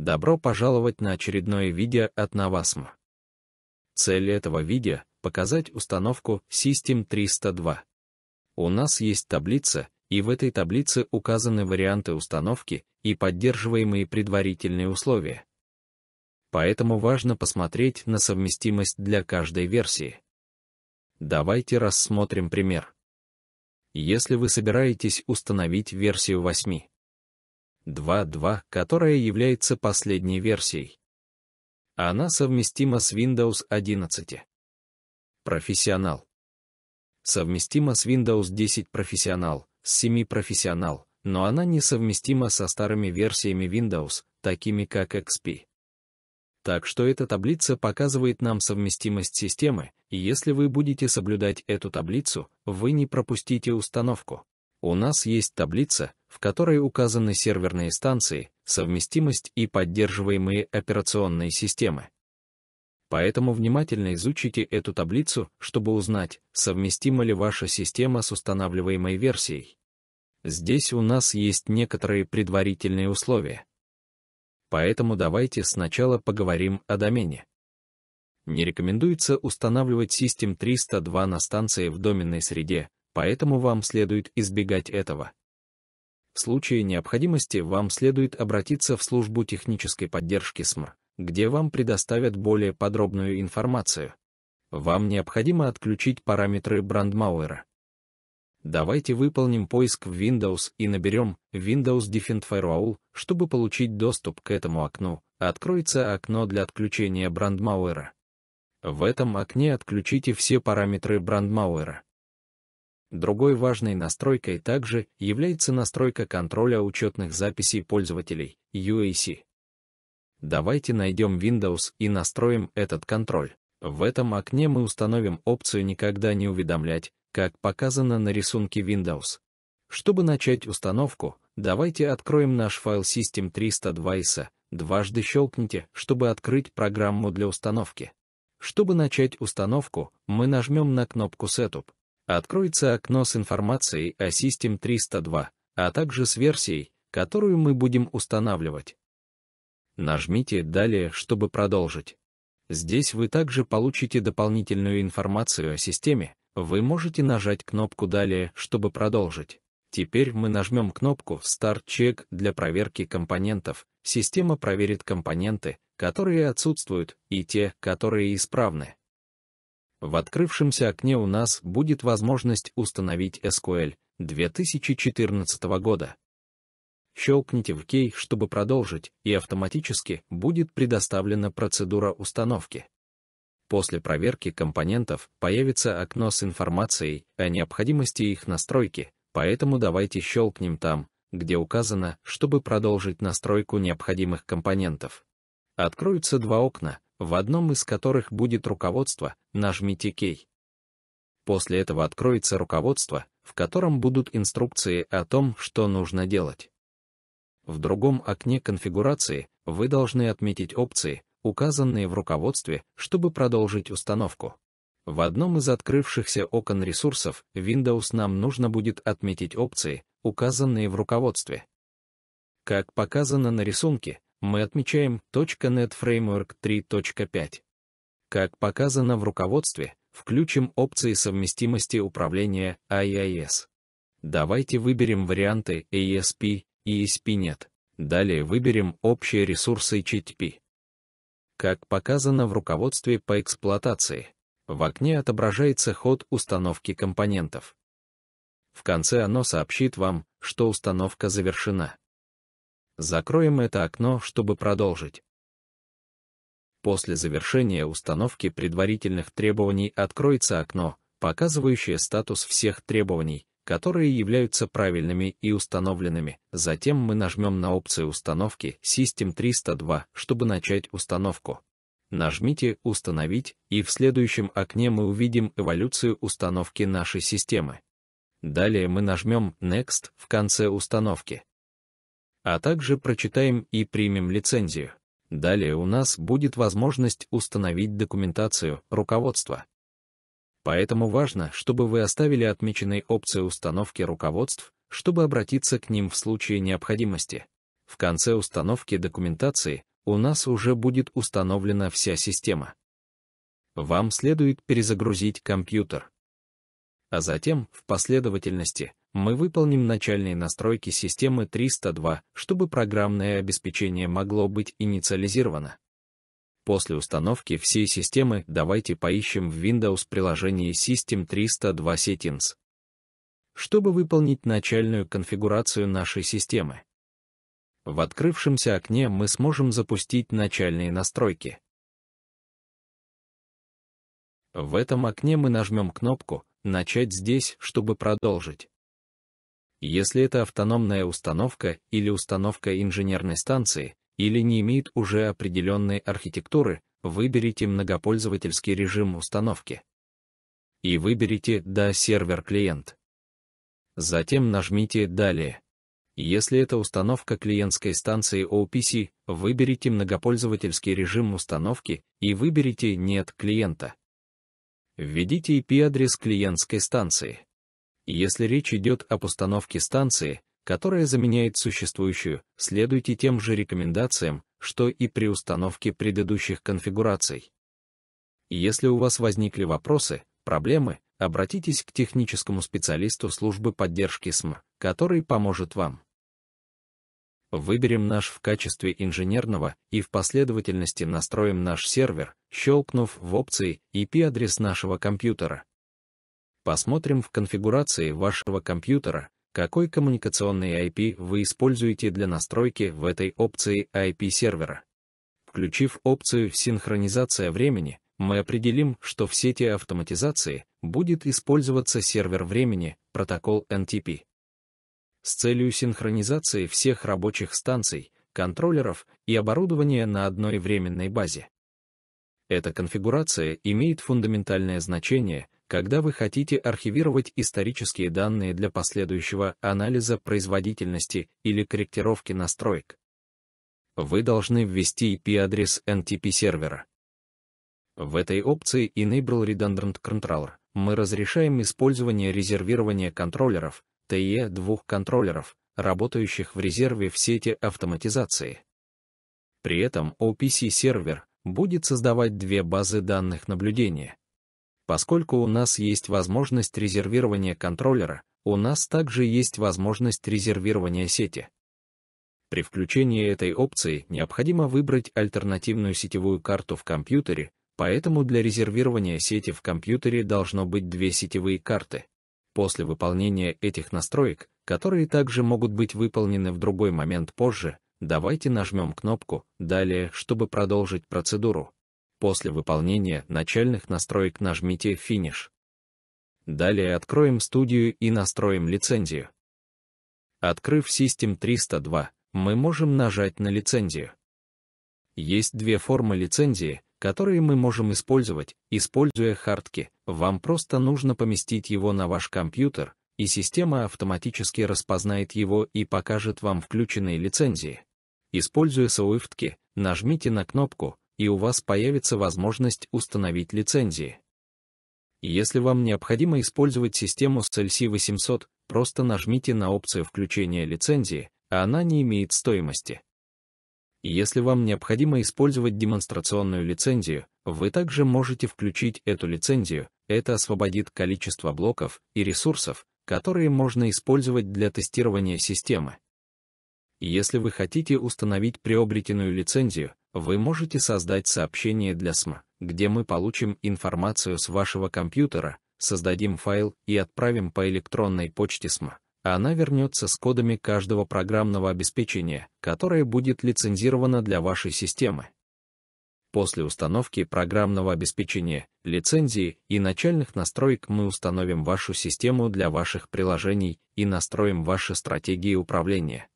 Добро пожаловать на очередное видео от Навасма. Цель этого видео — показать установку System 302. У нас есть таблица, и в этой таблице указаны варианты установки и поддерживаемые предварительные условия. Поэтому важно посмотреть на совместимость для каждой версии. Давайте рассмотрим пример. Если вы собираетесь установить версию 8, 2.2, которая является последней версией. Она совместима с Windows 11. Профессионал. Совместима с Windows 10 профессионал, с 7 профессионал, но она несовместима со старыми версиями Windows, такими как XP. Так что эта таблица показывает нам совместимость системы, и если вы будете соблюдать эту таблицу, вы не пропустите установку. У нас есть таблица, в которой указаны серверные станции, совместимость и поддерживаемые операционные системы. Поэтому внимательно изучите эту таблицу, чтобы узнать, совместима ли ваша система с устанавливаемой версией. Здесь у нас есть некоторые предварительные условия. Поэтому давайте сначала поговорим о домене. Не рекомендуется устанавливать System 302 на станции в доменной среде, поэтому вам следует избегать этого. В случае необходимости вам следует обратиться в службу технической поддержки СМР, где вам предоставят более подробную информацию. Вам необходимо отключить параметры брандмауэра. Давайте выполним поиск в Windows и наберем Windows Defend Firewall, чтобы получить доступ к этому окну. Откроется окно для отключения брандмауэра. В этом окне отключите все параметры брандмауэра. Другой важной настройкой также является настройка контроля учетных записей пользователей, UAC. Давайте найдем Windows и настроим этот контроль. В этом окне мы установим опцию «Никогда не уведомлять», как показано на рисунке Windows. Чтобы начать установку, давайте откроем наш файл System 302 дважды щелкните, чтобы открыть программу для установки. Чтобы начать установку, мы нажмем на кнопку Setup откроется окно с информацией о System 302, а также с версией, которую мы будем устанавливать. Нажмите «Далее», чтобы продолжить. Здесь вы также получите дополнительную информацию о системе. Вы можете нажать кнопку «Далее», чтобы продолжить. Теперь мы нажмем кнопку «Start Check» для проверки компонентов. Система проверит компоненты, которые отсутствуют, и те, которые исправны. В открывшемся окне у нас будет возможность установить SQL 2014 года. Щелкните в «Кей», чтобы продолжить, и автоматически будет предоставлена процедура установки. После проверки компонентов появится окно с информацией о необходимости их настройки, поэтому давайте щелкнем там, где указано, чтобы продолжить настройку необходимых компонентов. Откроются два окна, в одном из которых будет руководство, нажмите «Кей». После этого откроется руководство, в котором будут инструкции о том, что нужно делать. В другом окне конфигурации вы должны отметить опции, указанные в руководстве, чтобы продолжить установку. В одном из открывшихся окон ресурсов Windows нам нужно будет отметить опции, указанные в руководстве. Как показано на рисунке, мы отмечаем .NET Framework 3.5. Как показано в руководстве, включим опции совместимости управления IIS. Давайте выберем варианты ASP и ESP.NET. Далее выберем общие ресурсы HTTP. Как показано в руководстве по эксплуатации, в окне отображается ход установки компонентов. В конце оно сообщит вам, что установка завершена. Закроем это окно, чтобы продолжить. После завершения установки предварительных требований откроется окно, показывающее статус всех требований, которые являются правильными и установленными. Затем мы нажмем на опцию установки System 302, чтобы начать установку. Нажмите «Установить», и в следующем окне мы увидим эволюцию установки нашей системы. Далее мы нажмем «Next» в конце установки а также прочитаем и примем лицензию. Далее у нас будет возможность установить документацию руководства. Поэтому важно, чтобы вы оставили отмеченные опции установки руководств, чтобы обратиться к ним в случае необходимости. В конце установки документации у нас уже будет установлена вся система. Вам следует перезагрузить компьютер. А затем, в последовательности, мы выполним начальные настройки системы 302, чтобы программное обеспечение могло быть инициализировано. После установки всей системы давайте поищем в Windows приложении System 302 Settings. Чтобы выполнить начальную конфигурацию нашей системы, в открывшемся окне мы сможем запустить начальные настройки. В этом окне мы нажмем кнопку «Начать здесь», чтобы продолжить если это автономная установка или установка инженерной станции, или не имеет уже определенной архитектуры, выберите многопользовательский режим установки. И выберите «Да, сервер-клиент». Затем нажмите «Далее». Если это установка клиентской станции OPC, выберите многопользовательский режим установки и выберите «Нет клиента». Введите IP-адрес клиентской станции. Если речь идет о постановке станции, которая заменяет существующую, следуйте тем же рекомендациям, что и при установке предыдущих конфигураций. Если у вас возникли вопросы, проблемы, обратитесь к техническому специалисту службы поддержки СМР, который поможет вам. Выберем наш в качестве инженерного и в последовательности настроим наш сервер, щелкнув в опции IP-адрес нашего компьютера. Посмотрим в конфигурации вашего компьютера, какой коммуникационный IP вы используете для настройки в этой опции IP-сервера. Включив опцию «Синхронизация времени», мы определим, что в сети автоматизации будет использоваться сервер времени, протокол NTP. С целью синхронизации всех рабочих станций, контроллеров и оборудования на одной временной базе. Эта конфигурация имеет фундаментальное значение — когда вы хотите архивировать исторические данные для последующего анализа производительности или корректировки настроек, вы должны ввести IP-адрес NTP-сервера. В этой опции Enable Redundant Controller мы разрешаем использование резервирования контроллеров, TE двух контроллеров, работающих в резерве в сети автоматизации. При этом OPC-сервер будет создавать две базы данных наблюдения Поскольку у нас есть возможность резервирования контроллера, у нас также есть возможность резервирования сети. При включении этой опции необходимо выбрать альтернативную сетевую карту в компьютере, поэтому для резервирования сети в компьютере должно быть две сетевые карты. После выполнения этих настроек, которые также могут быть выполнены в другой момент позже, давайте нажмем кнопку «Далее», чтобы продолжить процедуру. После выполнения начальных настроек нажмите «Финиш». Далее откроем студию и настроим лицензию. Открыв System 302, мы можем нажать на лицензию. Есть две формы лицензии, которые мы можем использовать, используя хардки. Вам просто нужно поместить его на ваш компьютер, и система автоматически распознает его и покажет вам включенные лицензии. Используя соуфтки, нажмите на кнопку и у вас появится возможность установить лицензии. Если вам необходимо использовать систему с LC800, просто нажмите на опцию включения лицензии, а она не имеет стоимости. Если вам необходимо использовать демонстрационную лицензию, вы также можете включить эту лицензию, это освободит количество блоков и ресурсов, которые можно использовать для тестирования системы. Если вы хотите установить приобретенную лицензию, вы можете создать сообщение для СМ, где мы получим информацию с вашего компьютера, создадим файл и отправим по электронной почте СМ. Она вернется с кодами каждого программного обеспечения, которое будет лицензировано для вашей системы. После установки программного обеспечения, лицензии и начальных настроек мы установим вашу систему для ваших приложений и настроим ваши стратегии управления.